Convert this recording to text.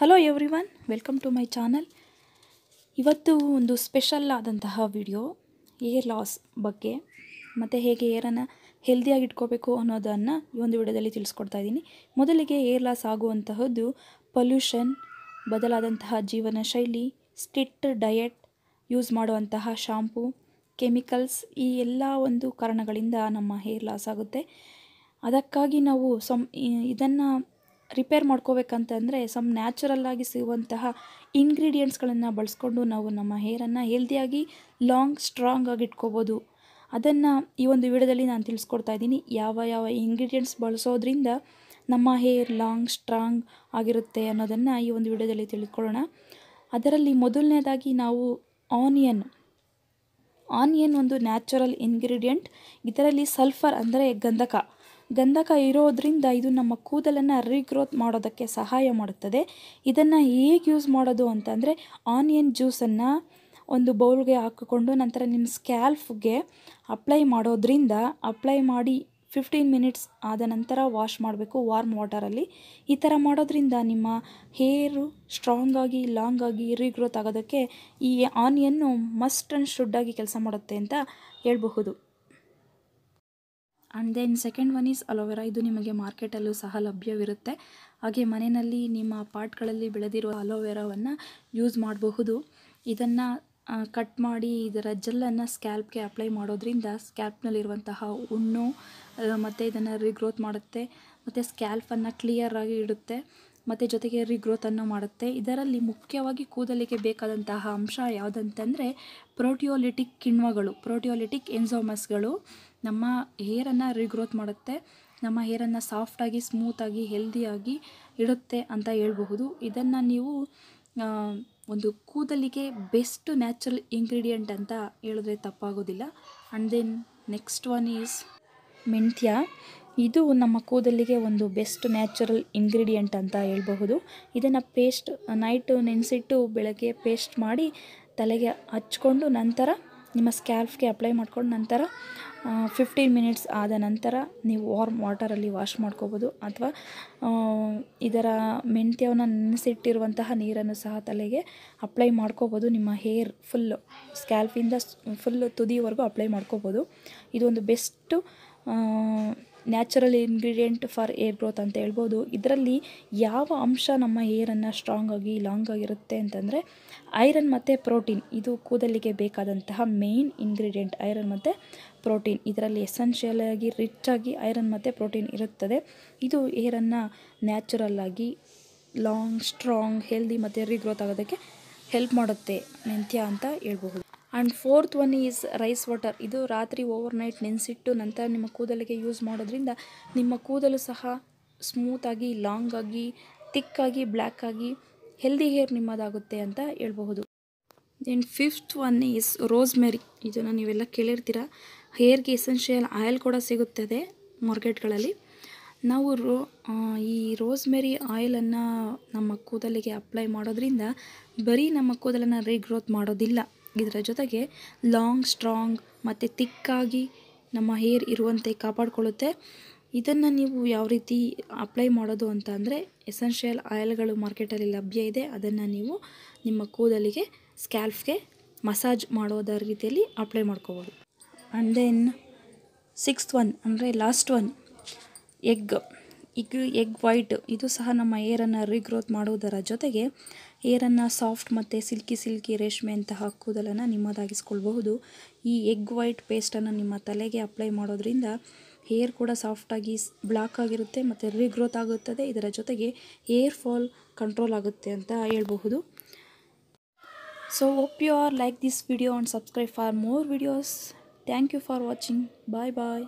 hello every one welcome to my channel ಇವತ್ತು ಒಂದು special ಆದಂತಹ ವಿಡಿಯೋ ಏರ್ ಲಾಸ್ ಬಗ್ಗೆ ಮತ್ತು ಹೇಗೆ ಏರನ್ನು ಹೆಲ್ದಿಯಾಗಿ ಇಟ್ಕೋಬೇಕು ಅನ್ನೋದನ್ನು ಈ ಒಂದು ವಿಡಿಯೋದಲ್ಲಿ ತಿಳಿಸ್ಕೊಡ್ತಾ ಇದ್ದೀನಿ ಮೊದಲಿಗೆ ಏರ್ ಲಾಸ್ ಆಗುವಂತಹದ್ದು ಪೊಲ್ಯೂಷನ್ ಬದಲಾದಂತಹ ಜೀವನ ಶೈಲಿ ಸ್ಟಿಟ್ ಡಯೆಟ್ ಯೂಸ್ ಮಾಡುವಂತಹ ಶಾಂಪೂ ಕೆಮಿಕಲ್ಸ್ ಈ ಎಲ್ಲ ಒಂದು ಕಾರಣಗಳಿಂದ ನಮ್ಮ ಹೇರ್ ಲಾಸ್ ಆಗುತ್ತೆ ಅದಕ್ಕಾಗಿ ನಾವು ಸಮ್ ಇದನ್ನು ರಿಪೇರ್ ಮಾಡ್ಕೋಬೇಕಂತಂದರೆ ಸಮ್ ನ್ಯಾಚುರಲ್ಲಾಗಿ ಸಿಗುವಂತಹ ಇಂಗ್ರೀಡಿಯೆಂಟ್ಸ್ಗಳನ್ನು ಬಳಸ್ಕೊಂಡು ನಾವು ನಮ್ಮ ಹೇರನ್ನು ಹೆಲ್ದಿಯಾಗಿ ಲಾಂಗ್ ಸ್ಟ್ರಾಂಗ್ ಆಗಿ ಇಟ್ಕೋಬೋದು ಅದನ್ನು ಈ ಒಂದು ವಿಡಿಯೋದಲ್ಲಿ ನಾನು ತಿಳಿಸ್ಕೊಡ್ತಾ ಇದ್ದೀನಿ ಯಾವ ಯಾವ ಇಂಗ್ರೀಡಿಯೆಂಟ್ಸ್ ಬಳಸೋದ್ರಿಂದ ನಮ್ಮ ಹೇರ್ ಲಾಂಗ್ ಸ್ಟ್ರಾಂಗ್ ಆಗಿರುತ್ತೆ ಅನ್ನೋದನ್ನು ಈ ಒಂದು ವಿಡಿಯೋದಲ್ಲಿ ತಿಳ್ಕೊಳ್ಳೋಣ ಅದರಲ್ಲಿ ಮೊದಲನೇದಾಗಿ ನಾವು ಆನಿಯನ್ ಆನಿಯನ್ ಒಂದು ನ್ಯಾಚುರಲ್ ಇಂಗ್ರೀಡಿಯೆಂಟ್ ಇದರಲ್ಲಿ ಸಲ್ಫರ್ ಅಂದರೆ ಗಂಧಕ ಗಂಧಕ ಇರೋದ್ರಿಂದ ಇದು ನಮ್ಮ ಕೂದಲನ್ನು ರೀಗ್ರೋತ್ ಮಾಡೋದಕ್ಕೆ ಸಹಾಯ ಮಾಡುತ್ತದೆ ಇದನ್ನು ಹೇಗೆ ಯೂಸ್ ಮಾಡೋದು ಅಂತಂದರೆ ಆನಿಯನ್ ಜ್ಯೂಸನ್ನು ಒಂದು ಬೌಲ್ಗೆ ಹಾಕಿಕೊಂಡು ನಂತರ ನಿಮ್ಮ ಸ್ಕ್ಯಾಲ್ಫ್ಗೆ ಅಪ್ಲೈ ಮಾಡೋದ್ರಿಂದ ಅಪ್ಲೈ ಮಾಡಿ ಫಿಫ್ಟೀನ್ ಮಿನಿಟ್ಸ್ ಆದ ನಂತರ ವಾಶ್ ಮಾಡಬೇಕು ವಾರ್ಮ್ ವಾಟರಲ್ಲಿ ಈ ಥರ ಮಾಡೋದ್ರಿಂದ ನಿಮ್ಮ ಹೇರು ಸ್ಟ್ರಾಂಗಾಗಿ ಲಾಂಗಾಗಿ ರೀಗ್ರೋತ್ ಆಗೋದಕ್ಕೆ ಈ ಆನಿಯನ್ನು ಮಸ್ಟ್ ಆ್ಯಂಡ್ ಶುಡ್ಡಾಗಿ ಕೆಲಸ ಮಾಡುತ್ತೆ ಅಂತ ಹೇಳಬಹುದು and then second one is aloe vera ಇದು ನಿಮಗೆ ಮಾರ್ಕೆಟಲ್ಲೂ ಸಹ ಲಭ್ಯವಿರುತ್ತೆ ಹಾಗೆ ಮನೆಯಲ್ಲಿ ನಿಮ್ಮ ಪಾಟ್ಗಳಲ್ಲಿ ಬೆಳೆದಿರುವ ಅಲೋವೆರಾವನ್ನು ಯೂಸ್ ಮಾಡಬಹುದು ಇದನ್ನು ಕಟ್ ಮಾಡಿ ಇದರ ಜೆಲ್ಲನ್ನು ಸ್ಕ್ಯಾಲ್ಪ್ಗೆ ಅಪ್ಲೈ ಮಾಡೋದ್ರಿಂದ ಸ್ಕ್ಯಾಲ್ಪ್ನಲ್ಲಿರುವಂತಹ ಹುಣ್ಣು ಮತ್ತು ಇದನ್ನು ರಿಗ್ರೋತ್ ಮಾಡುತ್ತೆ ಮತ್ತು ಸ್ಕ್ಯಾಲ್ಪನ್ನು ಕ್ಲಿಯರಾಗಿ ಇಡುತ್ತೆ ಮತ್ತು ಜೊತೆಗೆ ರಿಗ್ರೋತನ್ನು ಮಾಡುತ್ತೆ ಇದರಲ್ಲಿ ಮುಖ್ಯವಾಗಿ ಕೂದಲಿಗೆ ಬೇಕಾದಂತಹ ಅಂಶ ಯಾವುದಂತಂದರೆ ಪ್ರೋಟಿಯೋಲಿಟಿಕ್ ಕಿಣ್ವಗಳು ಪ್ರೋಟಿಯೋಲಿಟಿಕ್ ಎನ್ಸೋಮಸ್ಗಳು ನಮ್ಮ ಹೇರನ್ನು ರೀಗ್ರೋತ್ ಮಾಡುತ್ತೆ ನಮ್ಮ ಹೇರನ್ನು ಸಾಫ್ಟಾಗಿ ಸ್ಮೂತಾಗಿ ಹೆಲ್ದಿಯಾಗಿ ಇಡುತ್ತೆ ಅಂತ ಹೇಳ್ಬಹುದು ಇದನ್ನು ನೀವು ಒಂದು ಕೂದಲಿಗೆ ಬೆಸ್ಟ್ ನ್ಯಾಚುರಲ್ ಇಂಗ್ರೀಡಿಯೆಂಟ್ ಅಂತ ಹೇಳಿದ್ರೆ ತಪ್ಪಾಗೋದಿಲ್ಲ and then next one is ಮೆಂತ್ಯ ಇದು ನಮ್ಮ ಕೂದಲಿಗೆ ಒಂದು ಬೆಸ್ಟ್ ನ್ಯಾಚುರಲ್ ಇಂಗ್ರೀಡಿಯೆಂಟ್ ಅಂತ ಹೇಳಬಹುದು ಇದನ್ನು ಪೇಸ್ಟ್ ನೈಟು ನೆನೆಸಿಟ್ಟು ಬೆಳಗ್ಗೆ ಪೇಸ್ಟ್ ಮಾಡಿ ತಲೆಗೆ ಹಚ್ಕೊಂಡು ನಂತರ ನಿಮ್ಮ ಸ್ಕ್ಯಾಲ್ಫ್ಗೆ ಅಪ್ಲೈ ಮಾಡ್ಕೊಂಡು ನಂತರ ಫಿಫ್ಟೀನ್ ಮಿನಿಟ್ಸ್ ಆದ ನಂತರ ನೀವು ವಾರ್ಮ್ ವಾಟರಲ್ಲಿ ವಾಶ್ ಮಾಡ್ಕೋಬೋದು ಅಥವಾ ಇದರ ಮೆಂತ್ಯವನ್ನು ನೆನೆಸಿಟ್ಟಿರುವಂತಹ ನೀರನ್ನು ಸಹ ತಲೆಗೆ ಅಪ್ಲೈ ಮಾಡ್ಕೋಬೋದು ನಿಮ್ಮ ಹೇರ್ ಫುಲ್ಲು ಸ್ಕ್ಯಾಲ್ಫಿಂದ ಫುಲ್ಲು ತುದಿವರೆಗೂ ಅಪ್ಲೈ ಮಾಡ್ಕೋಬೋದು ಇದೊಂದು best natural ingredient for hair growth ಅಂತ ಹೇಳ್ಬೋದು ಇದರಲ್ಲಿ ಯಾವ ಅಂಶ ನಮ್ಮ ಏರನ್ನು ಸ್ಟ್ರಾಂಗ್ ಆಗಿ ಲಾಂಗ್ ಆಗಿರುತ್ತೆ ಅಂತಂದರೆ ಐರನ್ ಮತ್ತು ಪ್ರೋಟೀನ್ ಇದು ಕೂದಲಿಗೆ ಬೇಕಾದಂತಹ ಮೇನ್ ಇಂಗ್ರೀಡಿಯೆಂಟ್ ಐರನ್ ಮತ್ತು ಪ್ರೋಟೀನ್ ಇದರಲ್ಲಿ ಎಸೆನ್ಷಿಯಲ್ ಆಗಿ ರಿಚ್ ಆಗಿ ಐರನ್ ಮತ್ತು ಪ್ರೋಟೀನ್ ಇರುತ್ತದೆ ಇದು ಏರನ್ನು ನ್ಯಾಚುರಲ್ ಆಗಿ ಲಾಂಗ್ ಸ್ಟ್ರಾಂಗ್ ಹೆಲ್ದಿ ಮತ್ತು ರೀಗ್ರೋತ್ ಆಗೋದಕ್ಕೆ ಹೆಲ್ಪ್ ಮಾಡುತ್ತೆ ಮೆಂತ್ಯ ಅಂತ ಹೇಳ್ಬಹುದು and fourth one is rice water ಇದು ರಾತ್ರಿ ಓವರ್ನೈಟ್ ನೆನೆಸಿಟ್ಟು ನಂತರ ನಿಮ್ಮ ಕೂದಲಿಗೆ ಯೂಸ್ ಮಾಡೋದ್ರಿಂದ ನಿಮ್ಮ ಕೂದಲು ಸಹ ಸ್ಮೂತಾಗಿ ಲಾಂಗಾಗಿ ತಿಕ್ಕಾಗಿ ಆಗಿ ಹೆಲ್ದಿ ಹೇರ್ ನಿಮ್ಮದಾಗುತ್ತೆ ಅಂತ ಹೇಳ್ಬಹುದು then fifth one is rosemary ಇದನ್ನು ನೀವೆಲ್ಲ ಕೇಳಿರ್ತೀರ ಹೇರ್ಗೆ ಎಸೆನ್ಷಿಯಲ್ ಆಯಿಲ್ ಕೂಡ ಸಿಗುತ್ತದೆ ಮಾರ್ಕೆಟ್ಗಳಲ್ಲಿ ನಾವು ರೋ ಈ ರೋಸ್ಮೆರಿ ಆಯಿಲನ್ನು ನಮ್ಮ ಕೂದಲಿಗೆ ಅಪ್ಲೈ ಮಾಡೋದ್ರಿಂದ ಬರೀ ನಮ್ಮ ಕೂದಲನ್ನು ರೀಗ್ರೋತ್ ಮಾಡೋದಿಲ್ಲ ಇದರ ಜೊತೆಗೆ ಲಾಂಗ್ ಸ್ಟ್ರಾಂಗ್ ಮತ್ತು ತಿಕ್ಕಾಗಿ ನಮ್ಮ ಹೇರ್ ಇರುವಂತೆ ಕಾಪಾಡಿಕೊಳ್ಳುತ್ತೆ ಇದನ್ನು ನೀವು ಯಾವ ರೀತಿ ಅಪ್ಲೈ ಮಾಡೋದು ಅಂತ ಅಂದರೆ ಎಸೆನ್ಷಿಯಲ್ ಆಯಿಲ್ಗಳು ಮಾರ್ಕೆಟಲ್ಲಿ ಲಭ್ಯ ಇದೆ ಅದನ್ನು ನೀವು ನಿಮ್ಮ ಕೂದಲಿಗೆ ಸ್ಕ್ಯಾಲ್ಫ್ಗೆ ಮಸಾಜ್ ಮಾಡೋದರ ರೀತಿಯಲ್ಲಿ ಅಪ್ಲೈ ಮಾಡ್ಕೋಬೋದು ಆ್ಯಂಡ್ ದೆನ್ ಸಿಕ್ಸ್ತ್ ಒನ್ ಅಂದರೆ ಲಾಸ್ಟ್ ಒನ್ ಎಗ್ ಈಗ ಎಗ್ ವೈಟ್ ಇದು ಸಹ ನಮ್ಮ ಏರನ್ನು ರೀಗ್ರೋತ್ ಮಾಡುವುದರ ಜೊತೆಗೆ ಏರನ್ನು ಸಾಫ್ಟ್ ಮತ್ತು ಸಿಲ್ಕಿ ಸಿಲ್ಕಿ ರೇಷ್ಮೆ ಅಂತ ಹಾಕುವುದನ್ನು ನಿಮ್ಮದಾಗಿಸ್ಕೊಳ್ಬಹುದು ಈ ಎಗ್ ವೈಟ್ ಪೇಸ್ಟನ್ನು ನಿಮ್ಮ ತಲೆಗೆ ಅಪ್ಲೈ ಮಾಡೋದ್ರಿಂದ ಹೇರ್ ಕೂಡ ಸಾಫ್ಟಾಗಿ ಬ್ಲಾಕ್ ಆಗಿರುತ್ತೆ ಮತ್ತು ರೀಗ್ರೋತ್ ಆಗುತ್ತದೆ ಇದರ ಜೊತೆಗೆ ಏರ್ ಫಾಲ್ ಕಂಟ್ರೋಲ್ ಆಗುತ್ತೆ ಅಂತ ಹೇಳ್ಬಹುದು so hope you are like this video and subscribe for more videos thank you for watching bye bye